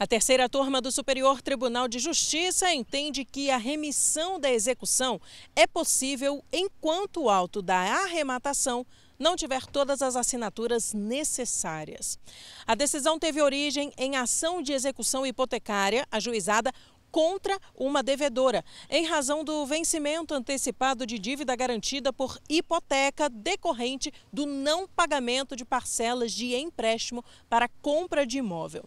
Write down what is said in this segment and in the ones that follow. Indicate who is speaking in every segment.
Speaker 1: A terceira turma do Superior Tribunal de Justiça entende que a remissão da execução é possível enquanto o auto da arrematação não tiver todas as assinaturas necessárias. A decisão teve origem em ação de execução hipotecária ajuizada contra uma devedora, em razão do vencimento antecipado de dívida garantida por hipoteca decorrente do não pagamento de parcelas de empréstimo para compra de imóvel.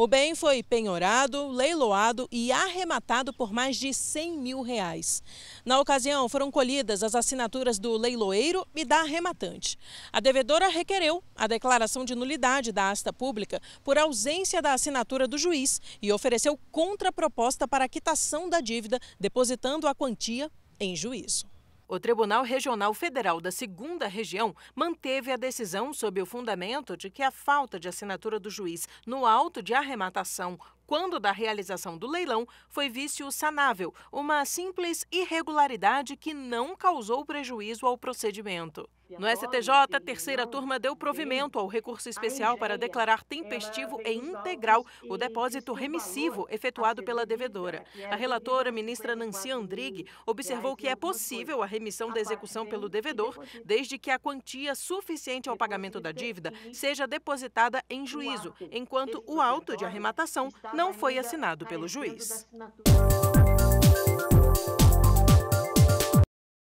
Speaker 1: O bem foi penhorado, leiloado e arrematado por mais de 100 mil reais. Na ocasião, foram colhidas as assinaturas do leiloeiro e da arrematante. A devedora requereu a declaração de nulidade da asta pública por ausência da assinatura do juiz e ofereceu contraproposta para a quitação da dívida, depositando a quantia em juízo. O Tribunal Regional Federal da Segunda Região manteve a decisão sob o fundamento de que a falta de assinatura do juiz no auto de arrematação quando da realização do leilão, foi vício sanável, uma simples irregularidade que não causou prejuízo ao procedimento. No STJ, a terceira turma deu provimento ao recurso especial para declarar tempestivo e integral o depósito remissivo efetuado pela devedora. A relatora, ministra Nancy Andrighi, observou que é possível a remissão da execução pelo devedor desde que a quantia suficiente ao pagamento da dívida seja depositada em juízo, enquanto o auto de arrematação não foi assinado pelo juiz.